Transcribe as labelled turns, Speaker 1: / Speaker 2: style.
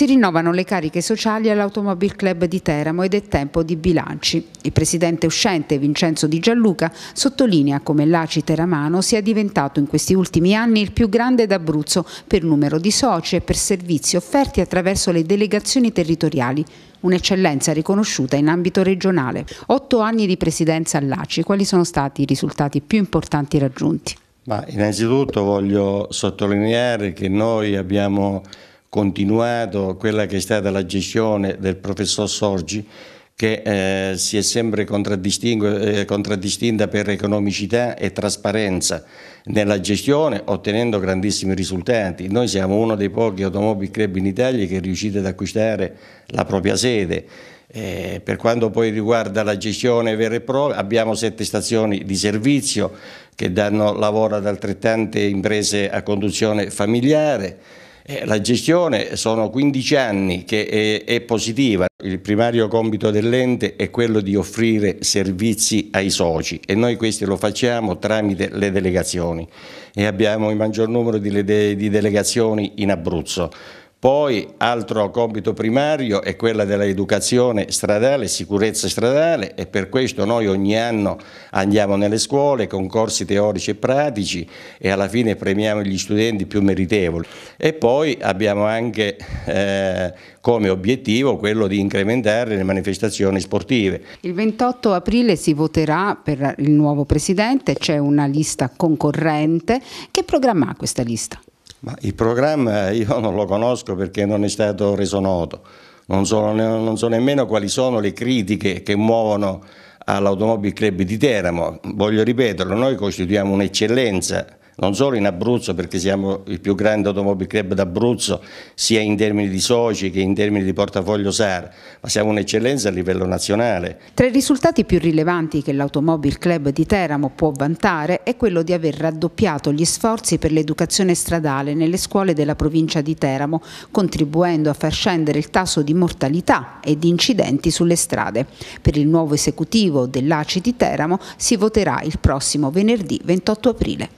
Speaker 1: Si rinnovano le cariche sociali all'Automobile Club di Teramo ed è tempo di bilanci. Il presidente uscente Vincenzo Di Gianluca sottolinea come l'ACI Teramano sia diventato in questi ultimi anni il più grande d'Abruzzo per numero di soci e per servizi offerti attraverso le delegazioni territoriali un'eccellenza riconosciuta in ambito regionale. Otto anni di presidenza all'ACI, quali sono stati i risultati più importanti raggiunti? Ma
Speaker 2: innanzitutto voglio sottolineare che noi abbiamo continuato quella che è stata la gestione del professor Sorgi che eh, si è sempre eh, contraddistinta per economicità e trasparenza nella gestione ottenendo grandissimi risultati. Noi siamo uno dei pochi automobile club in Italia che è riuscito ad acquistare la propria sede. Eh, per quanto poi riguarda la gestione vera e propria, abbiamo sette stazioni di servizio che danno lavoro ad altrettante imprese a conduzione familiare. Eh, la gestione sono 15 anni che è, è, positiva, il primario compito dell'ente è quello di offrire servizi ai soci e noi questo lo facciamo tramite le delegazioni e abbiamo il maggior numero di, di delegazioni in Abruzzo. Poi altro compito primario è quello dell'educazione stradale, sicurezza stradale e per questo noi ogni anno andiamo nelle scuole con corsi teorici e pratici e alla fine premiamo gli studenti più meritevoli. E poi abbiamo anche eh, come obiettivo quello di incrementare le manifestazioni sportive.
Speaker 1: Il 28 aprile si voterà per il nuovo presidente, c'è una lista concorrente. Che programma ha questa lista?
Speaker 2: Ma il programma eh, io non lo conosco perché non è stato reso noto, non so, non so nemmeno quali sono le critiche che muovono all'Automobile Club di Teramo, voglio ripeterlo, noi costituiamo un'eccellenza non solo in Abruzzo perché siamo il più grande automobile club d'Abruzzo sia in termini di soci che in termini di portafoglio SAR, ma siamo un'eccellenza a livello nazionale.
Speaker 1: Tra i risultati più rilevanti che l'Automobile Club di Teramo può vantare è quello di aver raddoppiato gli sforzi per l'educazione stradale nelle scuole della provincia di Teramo, contribuendo a far scendere il tasso di mortalità e di incidenti sulle strade. Per il nuovo esecutivo dell'ACI di Teramo si voterà il prossimo venerdì 28 aprile.